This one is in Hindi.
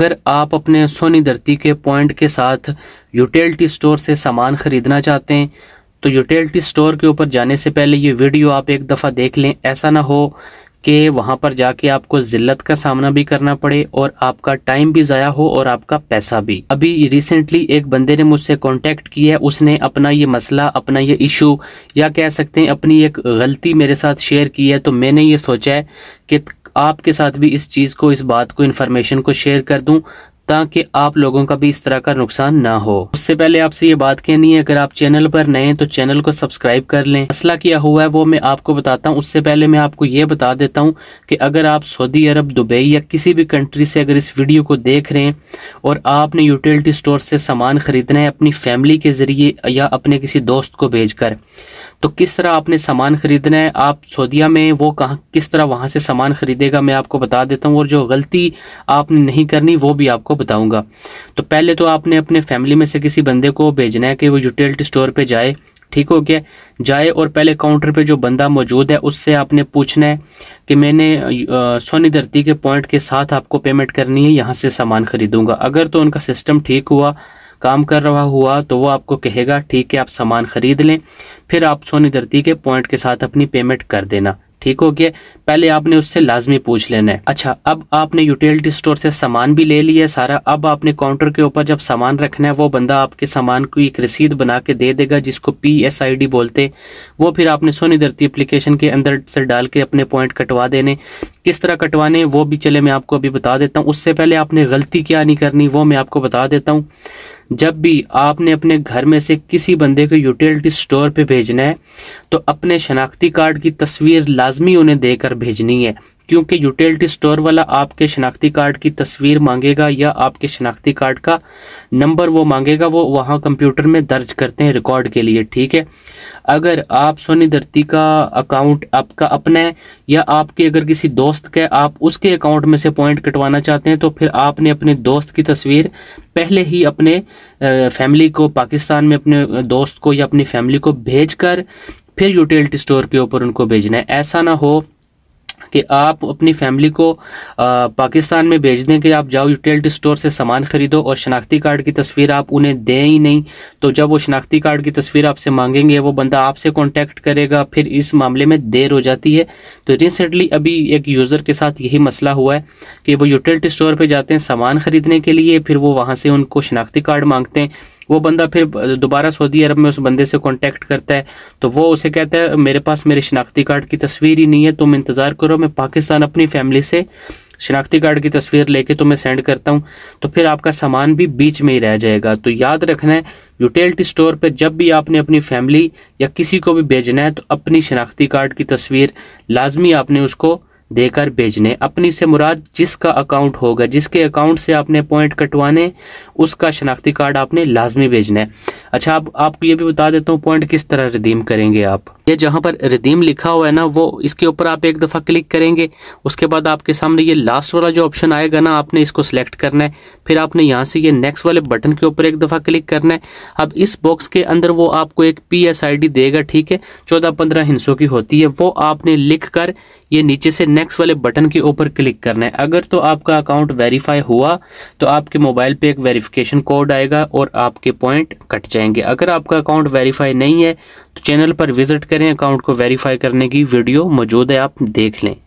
अगर आप अपने सोनी धरती के पॉइंट के साथ यूटिलिटी स्टोर से सामान ख़रीदना चाहते हैं तो यूटिलिटी स्टोर के ऊपर जाने से पहले ये वीडियो आप एक दफ़ा देख लें ऐसा ना हो कि वहाँ पर जाके आपको ज़िल्लत का सामना भी करना पड़े और आपका टाइम भी ज़ाया हो और आपका पैसा भी अभी रिसेंटली एक बंदे ने मुझसे कांटेक्ट किया उसने अपना ये मसला अपना ये इशू या कह सकते हैं अपनी एक गलती मेरे साथ शेयर की है तो मैंने ये सोचा है कि आपके साथ भी इस चीज़ को इस बात को इन्फॉर्मेशन को शेयर कर दूँ ताकि आप लोगों का भी इस तरह का नुकसान ना हो उससे पहले आपसे ये बात कहनी है अगर आप चैनल पर नए तो चैनल को सब्सक्राइब कर लें मसला किया हुआ है वो मैं आपको बताता हूँ उससे पहले मैं आपको ये बता देता हूँ कि अगर आप सऊदी अरब दुबई या किसी भी कंट्री से अगर इस वीडियो को देख रहे हैं और आपने यूटिलिटी स्टोर से सामान खरीदना है अपनी फैमिली के जरिए या अपने किसी दोस्त को कर तो किस तरह आपने सामान खरीदना है आप सऊदीया में वो कहाँ किस तरह वहाँ से सामान खरीदेगा मैं आपको बता देता हूँ और जो गलती आपने नहीं करनी वो भी आपको बताऊंगा तो पहले तो आपने अपने फैमिली में से किसी बंदे को भेजना है कि वो यूटिलिटी स्टोर पे जाए ठीक हो गया जाए और पहले काउंटर पे जो बंदा मौजूद है उससे आपने पूछना है कि मैंने सोनी धरती के पॉइंट के साथ आपको पेमेंट करनी है यहाँ से सामान खरीदूंगा अगर तो उनका सिस्टम ठीक हुआ काम कर रहा हुआ तो वो आपको कहेगा ठीक है आप सामान खरीद लें फिर आप सोनी धरती के पॉइंट के साथ अपनी पेमेंट कर देना ठीक हो गया पहले आपने उससे लाजमी पूछ लेना है अच्छा अब आपने यूटिलिटी स्टोर से सामान भी ले लिया सारा अब आपने काउंटर के ऊपर जब सामान रखना है वो बंदा आपके सामान की एक रसीद बना के दे देगा जिसको पी एस आई डी बोलते वो फिर आपने सोनी धरती अप्लीकेशन के अंदर से डाल के अपने पॉइंट कटवा देने किस तरह कटवाने वो भी चले मैं आपको अभी बता देता हूँ उससे पहले आपने गलती क्या नहीं करनी वो मैं आपको बता देता हूँ जब भी आपने अपने घर में से किसी बंदे को यूटिलिटी स्टोर पे भेजना है तो अपने शनाख्ती कार्ड की तस्वीर लाजमी उन्हें देकर भेजनी है क्योंकि यूटिलिटी स्टोर वाला आपके शनाख्ती कार्ड की तस्वीर मांगेगा या आपके शनाख्ती कार्ड का नंबर वो मांगेगा वो वहाँ कंप्यूटर में दर्ज करते हैं रिकॉर्ड के लिए ठीक है अगर आप सोनी धरती का अकाउंट आपका अपना है या आपके अगर किसी दोस्त का आप उसके अकाउंट में से पॉइंट कटवाना चाहते हैं तो फिर आपने अपने दोस्त की तस्वीर पहले ही अपने फैमिली को पाकिस्तान में अपने दोस्त को या अपनी फैमिली को भेज कर फिर यूटिलिटी स्टोर के ऊपर उनको भेजना है ऐसा ना हो कि आप अपनी फैमिली को पाकिस्तान में भेज दें कि आप जाओ यूटिलिटी स्टोर से सामान खरीदो और शनाख्ती कार्ड की तस्वीर आप उन्हें दें ही नहीं तो जब वो शनाख्ती कार्ड की तस्वीर आपसे मांगेंगे वो बंदा आपसे कॉन्टेक्ट करेगा फिर इस मामले में देर हो जाती है तो रिसेंटली अभी एक यूज़र के साथ यही मसला हुआ है कि वो यूटिलिटी स्टोर पर जाते हैं सामान खरीदने के लिए फिर वो वहाँ से उनको शनाख्ती कार्ड मांगते हैं वो बंदा फिर दोबारा सऊदी अरब में उस बंदे से कांटेक्ट करता है तो वो उसे कहता है मेरे पास मेरे शनाख्ती कार्ड की तस्वीर ही नहीं है तुम इंतज़ार करो मैं पाकिस्तान अपनी फैमिली से शनाख्ती कार्ड की तस्वीर लेके तुम्हें सेंड करता हूँ तो फिर आपका सामान भी बीच में ही रह जाएगा तो याद रखना है यूटिलिटी स्टोर पर जब भी आपने अपनी फैमिली या किसी को भी भेजना है तो अपनी शनाख्ती कार्ड की तस्वीर लाजमी आपने उसको देकर भेजने अपनी से मुराद जिसका अकाउंट होगा जिसके अकाउंट से आपने पॉइंट कटवाने उसका शनाख्ती कार्ड आपने लाजमी भेजना है अच्छा आप आपको ये भी बता देता हूँ पॉइंट किस तरह रिदीम करेंगे आप ये जहाँ पर रिदीम लिखा हुआ है ना वो इसके ऊपर आप एक दफ़ा क्लिक करेंगे उसके बाद आपके सामने ये लास्ट वाला जो ऑप्शन आएगा ना आपने इसको सेलेक्ट करना है फिर आपने यहाँ से ये नेक्स्ट वाले बटन के ऊपर एक दफ़ा क्लिक करना है अब इस बॉक्स के अंदर वो आपको एक पी देगा ठीक है चौदह पंद्रह हिंसों की होती है वो आपने लिख कर ये नीचे से नेक्स्ट वाले बटन के ऊपर क्लिक करना है अगर तो आपका अकाउंट वेरीफाई हुआ तो आपके मोबाइल पे एक वेरिफिकेशन कोड आएगा और आपके पॉइंट कट जाएंगे अगर आपका अकाउंट वेरीफाई नहीं है तो चैनल पर विजिट करें अकाउंट को वेरीफाई करने की वीडियो मौजूद है आप देख लें